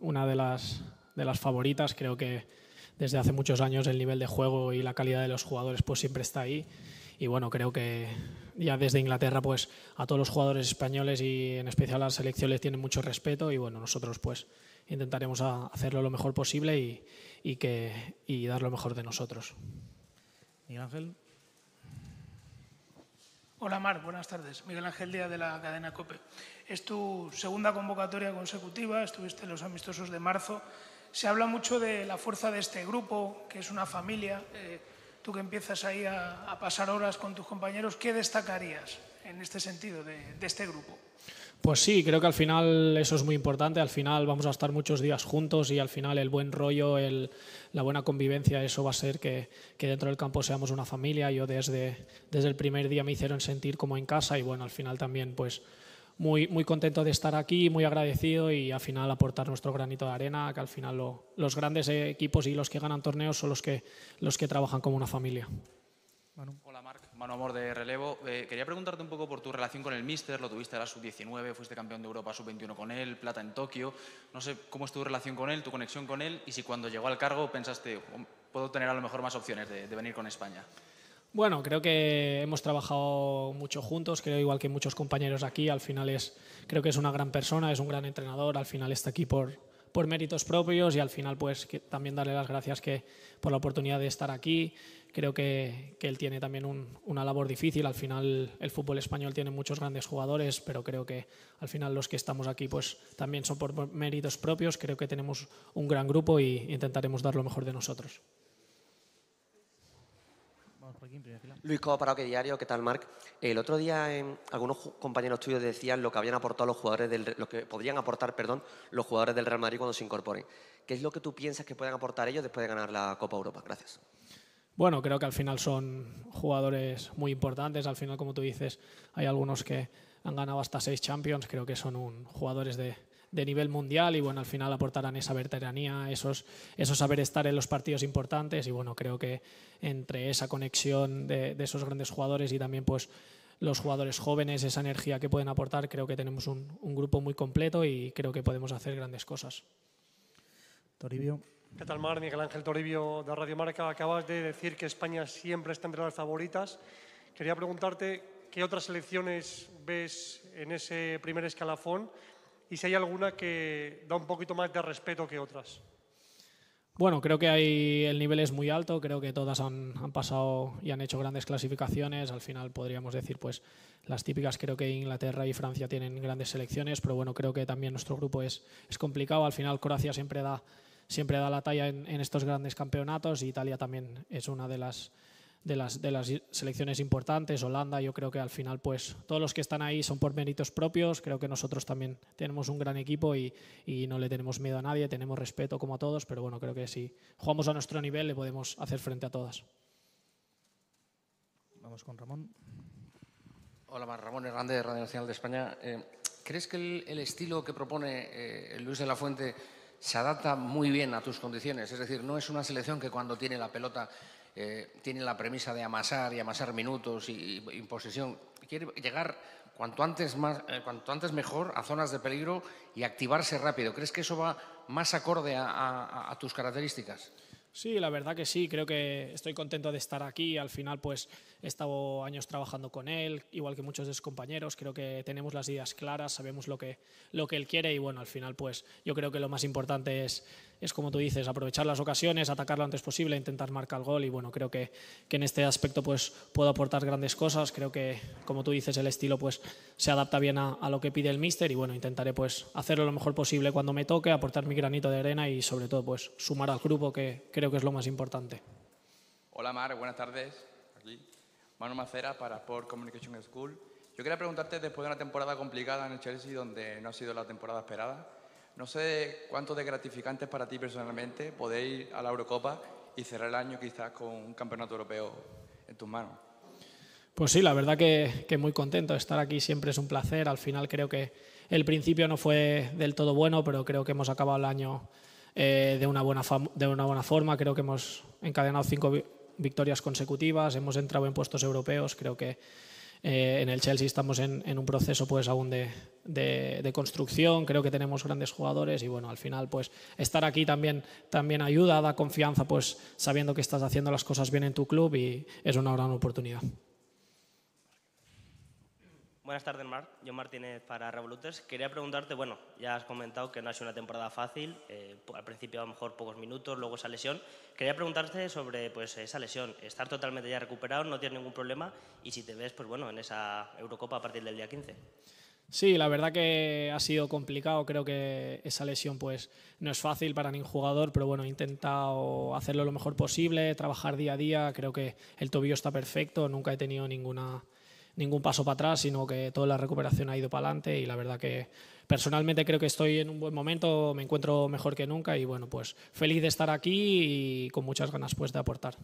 una de las, de las favoritas. Creo que desde hace muchos años el nivel de juego y la calidad de los jugadores pues siempre está ahí. Y bueno, creo que ya desde Inglaterra pues a todos los jugadores españoles y en especial a la selección les tienen mucho respeto y bueno, nosotros pues intentaremos hacerlo lo mejor posible y, que, y dar lo mejor de nosotros. Miguel Ángel. Hola Mar, buenas tardes. Miguel Ángel Díaz de la cadena COPE. Es tu segunda convocatoria consecutiva, estuviste en los amistosos de marzo. Se habla mucho de la fuerza de este grupo, que es una familia. Eh, tú que empiezas ahí a pasar horas con tus compañeros, ¿qué destacarías? en este sentido de, este grupo. Pues sí, creo que al final eso es muy importante. Al final vamos a estar muchos días juntos y al final el buen rollo, la buena convivencia, eso va a ser que, dentro del campo seamos una familia. Yo desde, desde el primer día me hicieron sentir como en casa y bueno, al final también pues muy, muy contento de estar aquí, muy agradecido y al final aportar nuestro granito de arena, que al final los grandes equipos y los que ganan torneos son los que, los que trabajan como una familia. Bueno. Hola, Marc. Mano Amor de Relevo. Eh, quería preguntarte un poco por tu relación con el Mister, Lo tuviste a la sub-19, fuiste campeón de Europa sub-21 con él, plata en Tokio. No sé cómo es tu relación con él, tu conexión con él y si cuando llegó al cargo pensaste, oh, puedo tener a lo mejor más opciones de, de venir con España. Bueno, creo que hemos trabajado mucho juntos, creo igual que muchos compañeros aquí, al final es, creo que es una gran persona, es un gran entrenador, al final está aquí por, por méritos propios y al final pues también darle las gracias que, por la oportunidad de estar aquí. Creo que, él tiene también una labor difícil. Al final el fútbol español tiene muchos grandes jugadores, pero creo que al final los que estamos aquí pues también son por méritos propios. Creo que tenemos un gran grupo y intentaremos dar lo mejor de nosotros. Luis Coba, Parado, que diario. ¿Qué tal, Marc? El otro día algunos compañeros tuyos decían lo que habían aportado los jugadores del, lo que podrían aportar, perdón, los jugadores del Real Madrid cuando se incorporen. ¿Qué es lo que tú piensas que pueden aportar ellos después de ganar la Copa Europa? Gracias. Bueno, creo que al final son jugadores muy importantes. Al final, como tú dices, hay algunos que han ganado hasta seis Champions. Creo que son un, jugadores de, de nivel mundial y bueno, al final aportarán esa veteranía, esos, esos saber estar en los partidos importantes y bueno, creo que entre esa conexión de, de esos grandes jugadores y también pues los jugadores jóvenes, esa energía que pueden aportar, creo que tenemos un, un grupo muy completo y creo que podemos hacer grandes cosas. Toribio. ¿Qué tal, Mar? Miguel Ángel Toribio de Radio Marca. Acabas de decir que España siempre está entre las favoritas. Quería preguntarte qué otras selecciones ves en ese primer escalafón y si hay alguna que da un poquito más de respeto que otras. Bueno, creo que hay, el nivel es muy alto, creo que todas han, pasado y han hecho grandes clasificaciones. Al final podríamos decir, pues las típicas, creo que Inglaterra y Francia tienen grandes selecciones, pero bueno, creo que también nuestro grupo es, es complicado. Al final Croacia siempre da, siempre da la talla en, en estos grandes campeonatos y Italia también es una de las de las, de las selecciones importantes. Holanda, yo creo que al final, pues todos los que están ahí son por méritos propios. Creo que nosotros también tenemos un gran equipo y, no le tenemos miedo a nadie, tenemos respeto como a todos, pero bueno, creo que si jugamos a nuestro nivel le podemos hacer frente a todas. Vamos con Ramón. Hola, Ramón Hernández, Radio Nacional de España. Eh, ¿Crees que el, estilo que propone eh, Luis de la Fuente se adapta muy bien a tus condiciones. Es decir, no es una selección que cuando tiene la pelota eh, tiene la premisa de amasar y amasar minutos y, imposición. posesión. Quiere llegar cuanto antes, eh, cuanto antes mejor a zonas de peligro y activarse rápido. ¿Crees que eso va más acorde a tus características? Sí, la verdad que sí, creo que estoy contento de estar aquí. Al final, pues he estado años trabajando con él, igual que muchos de sus compañeros. Creo que tenemos las ideas claras, sabemos lo que, lo que él quiere y bueno, al final, pues yo creo que lo más importante es es como tú dices, aprovechar las ocasiones, atacar lo antes posible, intentar marcar el gol y bueno, creo que, que, en este aspecto pues puedo aportar grandes cosas, creo que como tú dices el estilo pues se adapta bien a, a, lo que pide el míster y bueno, intentaré pues hacerlo lo mejor posible cuando me toque, aportar mi granito de arena y sobre todo pues sumar al grupo que creo que es lo más importante. Hola Mar, buenas tardes. Manu Macera para Sport Communication School. Yo quería preguntarte después de una temporada complicada en el Chelsea donde no ha sido la temporada esperada, no sé cuánto de gratificante es para ti personalmente poder ir a la Eurocopa y cerrar el año quizás con un campeonato europeo en tus manos. Pues sí, la verdad que, muy contento de estar aquí, siempre es un placer. Al final creo que el principio no fue del todo bueno, pero creo que hemos acabado el año eh, de, una buena de una buena forma. Creo que hemos encadenado cinco victorias consecutivas, hemos entrado en puestos europeos, creo que eh, en el Chelsea estamos en, un proceso pues aún de, construcción, creo que tenemos grandes jugadores y bueno, al final pues estar aquí también, también ayuda, da confianza pues sabiendo que estás haciendo las cosas bien en tu club y es una gran oportunidad. Buenas tardes, Marc. Yo Martínez para Revoluters. Quería preguntarte, bueno, ya has comentado que no ha sido una temporada fácil, eh, al principio a lo mejor pocos minutos, luego esa lesión. Quería preguntarte sobre pues, esa lesión, estar totalmente ya recuperado, no tienes ningún problema y si te ves pues, bueno, en esa Eurocopa a partir del día 15. Sí, la verdad que ha sido complicado. Creo que esa lesión pues, no es fácil para ningún jugador, pero bueno, he intentado hacerlo lo mejor posible, trabajar día a día. Creo que el tobillo está perfecto, nunca he tenido ninguna ningún paso para atrás, sino que toda la recuperación ha ido para adelante y la verdad que personalmente creo que estoy en un buen momento, me encuentro mejor que nunca y bueno, pues feliz de estar aquí y con muchas ganas pues de aportar.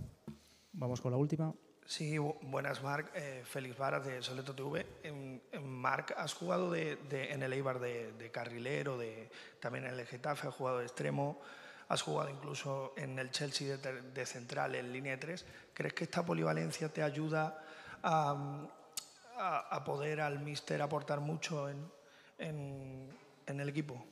Vamos con la última. Sí, buenas, Marc. Eh, Félix Varas de Soleto TV. En, Marc, has jugado en el Eibar de, carrilero, de, también en el Getafe, has jugado de extremo, has jugado incluso en el Chelsea de, central, en línea 3. ¿Crees que esta polivalencia te ayuda a, a, poder al míster aportar mucho en, el equipo.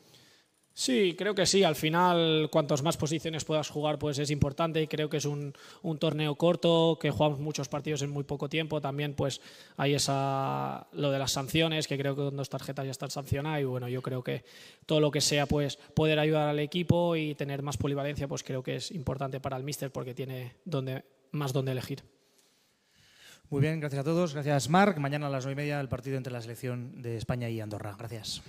Sí, creo que sí. Al final, cuantos más posiciones puedas jugar, pues es importante. Y creo que es un, un, torneo corto, que jugamos muchos partidos en muy poco tiempo. También, pues, hay esa lo de las sanciones, que creo que con dos tarjetas ya están sancionadas. Y bueno, yo creo que todo lo que sea, pues, poder ayudar al equipo y tener más polivalencia, pues creo que es importante para el míster porque tiene donde, más donde elegir. Muy bien, gracias a todos. Gracias, Marc. Mañana a las nueve y media el partido entre la selección de España y Andorra. Gracias.